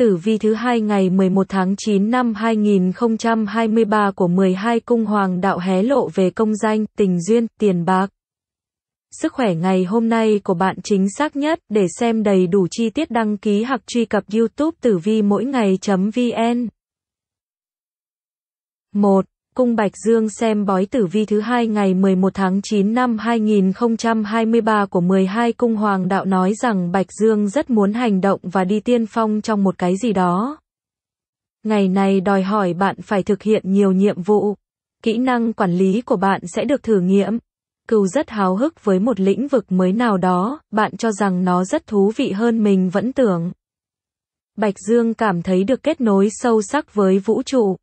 tử vi thứ hai ngày 11 tháng 9 năm 2023 của 12 cung hoàng đạo hé lộ về công danh, tình duyên, tiền bạc. Sức khỏe ngày hôm nay của bạn chính xác nhất để xem đầy đủ chi tiết đăng ký hoặc truy cập YouTube tử vi mỗi ngày.vn. 1 cung Bạch Dương xem bói tử vi thứ hai ngày 11 tháng 9 năm 2023 của 12 cung hoàng đạo nói rằng Bạch Dương rất muốn hành động và đi tiên phong trong một cái gì đó. Ngày này đòi hỏi bạn phải thực hiện nhiều nhiệm vụ. Kỹ năng quản lý của bạn sẽ được thử nghiệm. Cừu rất háo hức với một lĩnh vực mới nào đó, bạn cho rằng nó rất thú vị hơn mình vẫn tưởng. Bạch Dương cảm thấy được kết nối sâu sắc với vũ trụ,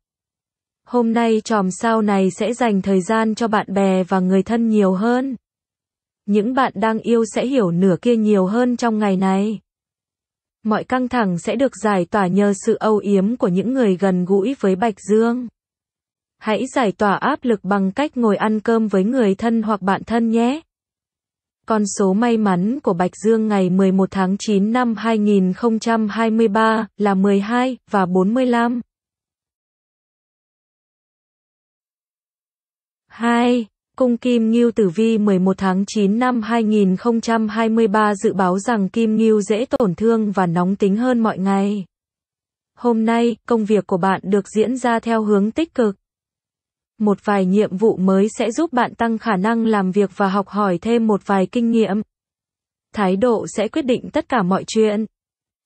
Hôm nay tròm sao này sẽ dành thời gian cho bạn bè và người thân nhiều hơn. Những bạn đang yêu sẽ hiểu nửa kia nhiều hơn trong ngày này. Mọi căng thẳng sẽ được giải tỏa nhờ sự âu yếm của những người gần gũi với Bạch Dương. Hãy giải tỏa áp lực bằng cách ngồi ăn cơm với người thân hoặc bạn thân nhé. Con số may mắn của Bạch Dương ngày 11 tháng 9 năm 2023 là 12 và 45. 2. Cung Kim Ngưu Tử Vi 11 tháng 9 năm 2023 dự báo rằng Kim Ngưu dễ tổn thương và nóng tính hơn mọi ngày. Hôm nay, công việc của bạn được diễn ra theo hướng tích cực. Một vài nhiệm vụ mới sẽ giúp bạn tăng khả năng làm việc và học hỏi thêm một vài kinh nghiệm. Thái độ sẽ quyết định tất cả mọi chuyện.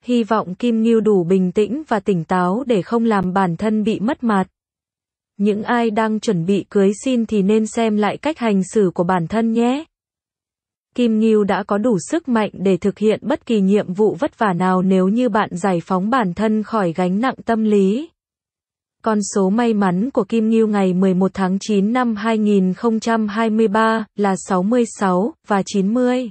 Hy vọng Kim Ngưu đủ bình tĩnh và tỉnh táo để không làm bản thân bị mất mặt những ai đang chuẩn bị cưới xin thì nên xem lại cách hành xử của bản thân nhé. Kim Ngưu đã có đủ sức mạnh để thực hiện bất kỳ nhiệm vụ vất vả nào nếu như bạn giải phóng bản thân khỏi gánh nặng tâm lý. Con số may mắn của Kim Ngưu ngày 11 tháng 9 năm 2023 là 66 và 90.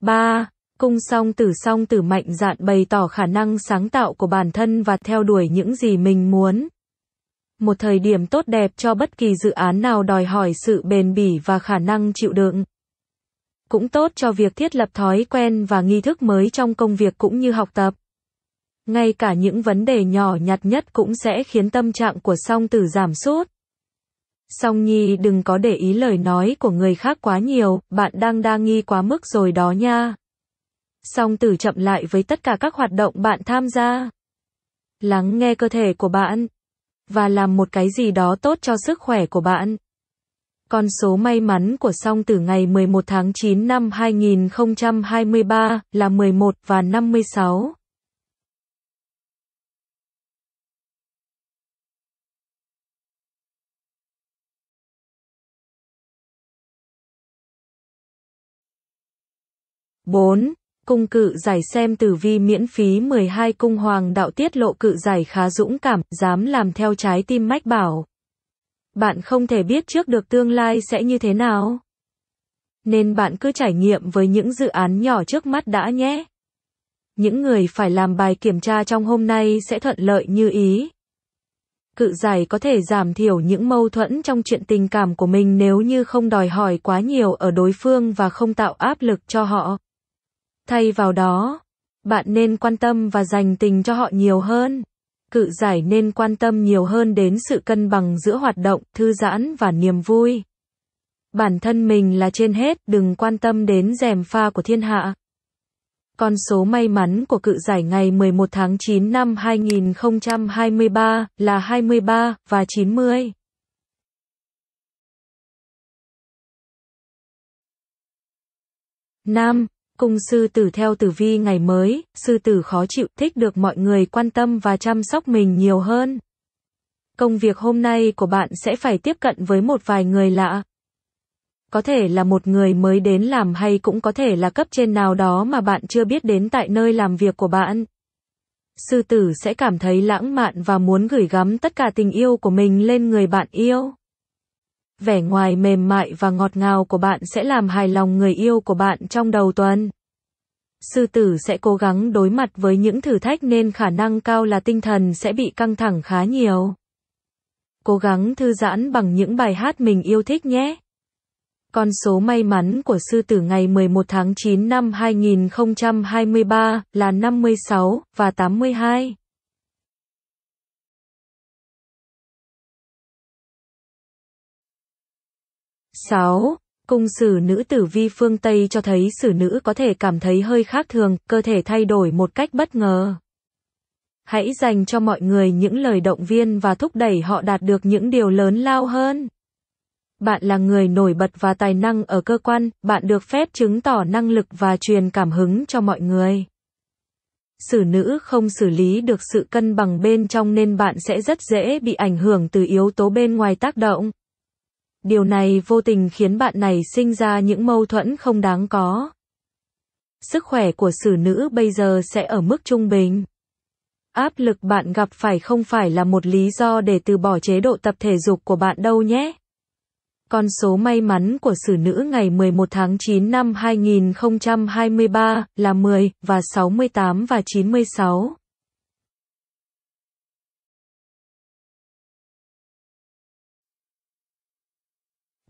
ba Cung song tử song tử mạnh dạn bày tỏ khả năng sáng tạo của bản thân và theo đuổi những gì mình muốn. Một thời điểm tốt đẹp cho bất kỳ dự án nào đòi hỏi sự bền bỉ và khả năng chịu đựng. Cũng tốt cho việc thiết lập thói quen và nghi thức mới trong công việc cũng như học tập. Ngay cả những vấn đề nhỏ nhặt nhất cũng sẽ khiến tâm trạng của song tử giảm sút. Song Nhi đừng có để ý lời nói của người khác quá nhiều, bạn đang đa nghi quá mức rồi đó nha song tử chậm lại với tất cả các hoạt động bạn tham gia. Lắng nghe cơ thể của bạn và làm một cái gì đó tốt cho sức khỏe của bạn. Con số may mắn của song tử ngày 11 tháng 9 năm 2023 là 11 và 56. bốn cung cự giải xem tử vi miễn phí 12 cung hoàng đạo tiết lộ cự giải khá dũng cảm, dám làm theo trái tim mách bảo. Bạn không thể biết trước được tương lai sẽ như thế nào. Nên bạn cứ trải nghiệm với những dự án nhỏ trước mắt đã nhé. Những người phải làm bài kiểm tra trong hôm nay sẽ thuận lợi như ý. Cự giải có thể giảm thiểu những mâu thuẫn trong chuyện tình cảm của mình nếu như không đòi hỏi quá nhiều ở đối phương và không tạo áp lực cho họ. Thay vào đó, bạn nên quan tâm và dành tình cho họ nhiều hơn. Cự giải nên quan tâm nhiều hơn đến sự cân bằng giữa hoạt động, thư giãn và niềm vui. Bản thân mình là trên hết, đừng quan tâm đến rèm pha của thiên hạ. Con số may mắn của cự giải ngày 11 tháng 9 năm 2023 là 23 và 90. Nam cung sư tử theo tử vi ngày mới, sư tử khó chịu thích được mọi người quan tâm và chăm sóc mình nhiều hơn. Công việc hôm nay của bạn sẽ phải tiếp cận với một vài người lạ. Có thể là một người mới đến làm hay cũng có thể là cấp trên nào đó mà bạn chưa biết đến tại nơi làm việc của bạn. Sư tử sẽ cảm thấy lãng mạn và muốn gửi gắm tất cả tình yêu của mình lên người bạn yêu vẻ ngoài mềm mại và ngọt ngào của bạn sẽ làm hài lòng người yêu của bạn trong đầu tuần. Sư tử sẽ cố gắng đối mặt với những thử thách nên khả năng cao là tinh thần sẽ bị căng thẳng khá nhiều. Cố gắng thư giãn bằng những bài hát mình yêu thích nhé. Con số may mắn của sư tử ngày 11 tháng 9 năm 2023 là 56 và 82. 6. Cung sử nữ tử vi phương Tây cho thấy sử nữ có thể cảm thấy hơi khác thường, cơ thể thay đổi một cách bất ngờ. Hãy dành cho mọi người những lời động viên và thúc đẩy họ đạt được những điều lớn lao hơn. Bạn là người nổi bật và tài năng ở cơ quan, bạn được phép chứng tỏ năng lực và truyền cảm hứng cho mọi người. Sử nữ không xử lý được sự cân bằng bên trong nên bạn sẽ rất dễ bị ảnh hưởng từ yếu tố bên ngoài tác động điều này vô tình khiến bạn này sinh ra những mâu thuẫn không đáng có. Sức khỏe của xử nữ bây giờ sẽ ở mức trung bình. Áp lực bạn gặp phải không phải là một lý do để từ bỏ chế độ tập thể dục của bạn đâu nhé. Con số may mắn của xử nữ ngày 11 tháng 9 năm 2023 là 10 và 68 và 96.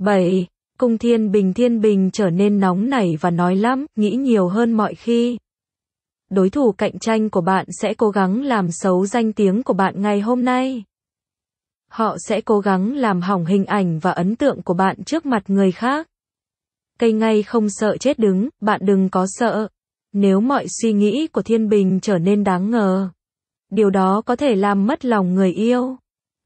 7. Cung Thiên Bình Thiên Bình trở nên nóng nảy và nói lắm, nghĩ nhiều hơn mọi khi. Đối thủ cạnh tranh của bạn sẽ cố gắng làm xấu danh tiếng của bạn ngày hôm nay. Họ sẽ cố gắng làm hỏng hình ảnh và ấn tượng của bạn trước mặt người khác. Cây ngay không sợ chết đứng, bạn đừng có sợ. Nếu mọi suy nghĩ của Thiên Bình trở nên đáng ngờ, điều đó có thể làm mất lòng người yêu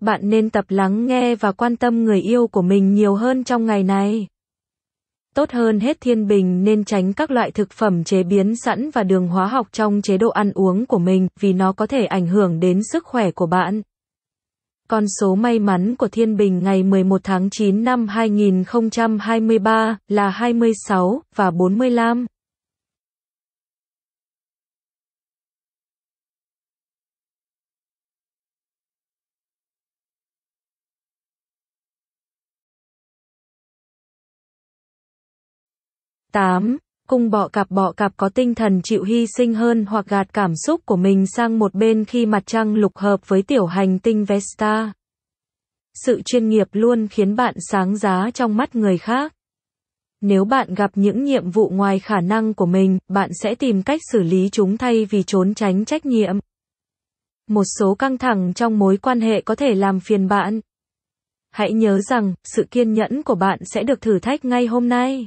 bạn nên tập lắng nghe và quan tâm người yêu của mình nhiều hơn trong ngày này. Tốt hơn hết thiên bình nên tránh các loại thực phẩm chế biến sẵn và đường hóa học trong chế độ ăn uống của mình vì nó có thể ảnh hưởng đến sức khỏe của bạn. Con số may mắn của Thiên Bình ngày 11 tháng 9 năm 2023 là 26 và 45. 8. Cung bọ cạp bọ cạp có tinh thần chịu hy sinh hơn hoặc gạt cảm xúc của mình sang một bên khi mặt trăng lục hợp với tiểu hành tinh Vesta. Sự chuyên nghiệp luôn khiến bạn sáng giá trong mắt người khác. Nếu bạn gặp những nhiệm vụ ngoài khả năng của mình, bạn sẽ tìm cách xử lý chúng thay vì trốn tránh trách nhiệm. Một số căng thẳng trong mối quan hệ có thể làm phiền bạn. Hãy nhớ rằng, sự kiên nhẫn của bạn sẽ được thử thách ngay hôm nay.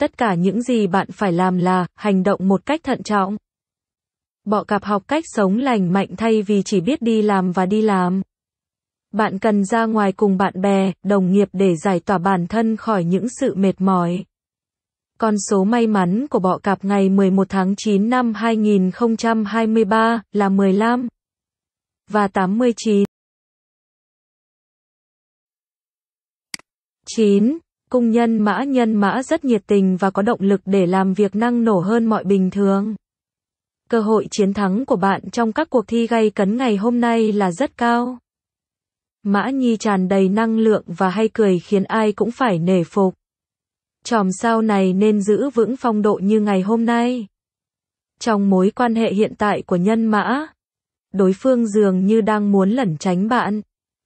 Tất cả những gì bạn phải làm là hành động một cách thận trọng. Bọ cạp học cách sống lành mạnh thay vì chỉ biết đi làm và đi làm. Bạn cần ra ngoài cùng bạn bè, đồng nghiệp để giải tỏa bản thân khỏi những sự mệt mỏi. Con số may mắn của bọ cạp ngày 11 tháng 9 năm 2023 là 15 và 89. 9 cung nhân mã nhân mã rất nhiệt tình và có động lực để làm việc năng nổ hơn mọi bình thường. Cơ hội chiến thắng của bạn trong các cuộc thi gây cấn ngày hôm nay là rất cao. Mã Nhi tràn đầy năng lượng và hay cười khiến ai cũng phải nể phục. Chòm sao này nên giữ vững phong độ như ngày hôm nay. Trong mối quan hệ hiện tại của nhân mã, đối phương dường như đang muốn lẩn tránh bạn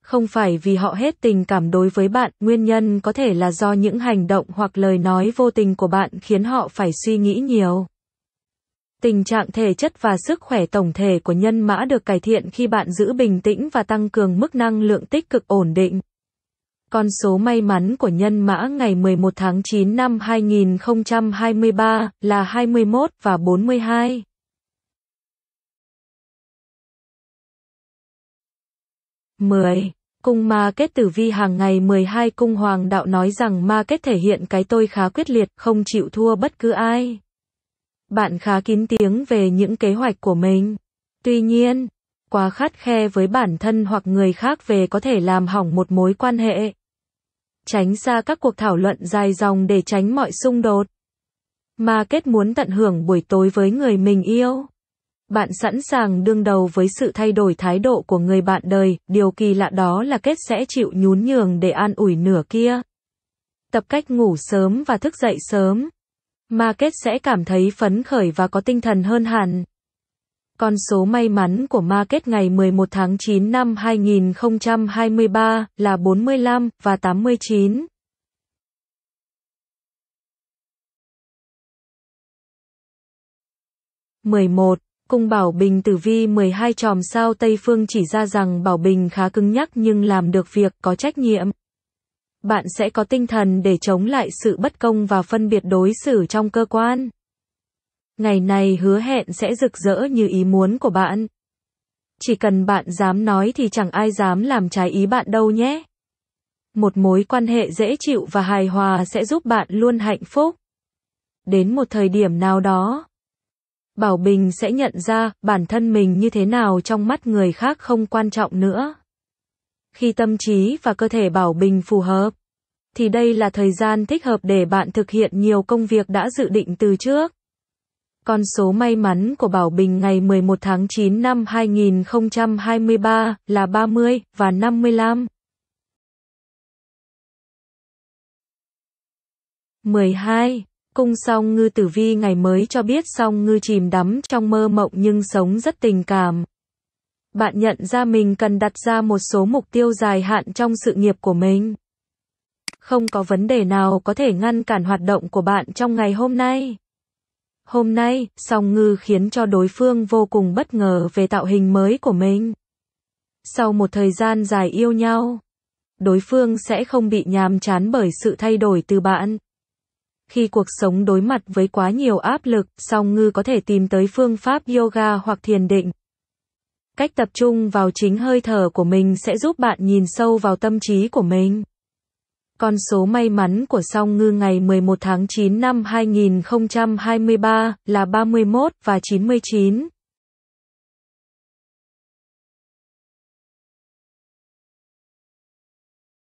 không phải vì họ hết tình cảm đối với bạn, nguyên nhân có thể là do những hành động hoặc lời nói vô tình của bạn khiến họ phải suy nghĩ nhiều. Tình trạng thể chất và sức khỏe tổng thể của nhân mã được cải thiện khi bạn giữ bình tĩnh và tăng cường mức năng lượng tích cực ổn định. Con số may mắn của nhân mã ngày 11 tháng 9 năm 2023 là 21 và 42. mười cung ma kết tử vi hàng ngày 12 cung hoàng đạo nói rằng ma kết thể hiện cái tôi khá quyết liệt, không chịu thua bất cứ ai. Bạn khá kín tiếng về những kế hoạch của mình. Tuy nhiên, quá khát khe với bản thân hoặc người khác về có thể làm hỏng một mối quan hệ. Tránh xa các cuộc thảo luận dài dòng để tránh mọi xung đột. Ma kết muốn tận hưởng buổi tối với người mình yêu. Bạn sẵn sàng đương đầu với sự thay đổi thái độ của người bạn đời, điều kỳ lạ đó là kết sẽ chịu nhún nhường để an ủi nửa kia. Tập cách ngủ sớm và thức dậy sớm. Mà kết sẽ cảm thấy phấn khởi và có tinh thần hơn hẳn. Con số may mắn của ma kết ngày 11 tháng 9 năm 2023 là 45 và 89. mười một Cung Bảo Bình tử vi 12 chòm sao Tây Phương chỉ ra rằng Bảo Bình khá cứng nhắc nhưng làm được việc có trách nhiệm. Bạn sẽ có tinh thần để chống lại sự bất công và phân biệt đối xử trong cơ quan. Ngày này hứa hẹn sẽ rực rỡ như ý muốn của bạn. Chỉ cần bạn dám nói thì chẳng ai dám làm trái ý bạn đâu nhé. Một mối quan hệ dễ chịu và hài hòa sẽ giúp bạn luôn hạnh phúc. Đến một thời điểm nào đó, Bảo Bình sẽ nhận ra bản thân mình như thế nào trong mắt người khác không quan trọng nữa. Khi tâm trí và cơ thể Bảo Bình phù hợp, thì đây là thời gian thích hợp để bạn thực hiện nhiều công việc đã dự định từ trước. Con số may mắn của Bảo Bình ngày 11 tháng 9 năm 2023 là 30 và 55. 12 cung song ngư tử vi ngày mới cho biết song ngư chìm đắm trong mơ mộng nhưng sống rất tình cảm. Bạn nhận ra mình cần đặt ra một số mục tiêu dài hạn trong sự nghiệp của mình. Không có vấn đề nào có thể ngăn cản hoạt động của bạn trong ngày hôm nay. Hôm nay, song ngư khiến cho đối phương vô cùng bất ngờ về tạo hình mới của mình. Sau một thời gian dài yêu nhau, đối phương sẽ không bị nhàm chán bởi sự thay đổi từ bạn. Khi cuộc sống đối mặt với quá nhiều áp lực, song ngư có thể tìm tới phương pháp yoga hoặc thiền định. Cách tập trung vào chính hơi thở của mình sẽ giúp bạn nhìn sâu vào tâm trí của mình. Con số may mắn của song ngư ngày 11 tháng 9 năm 2023 là 31 và 99.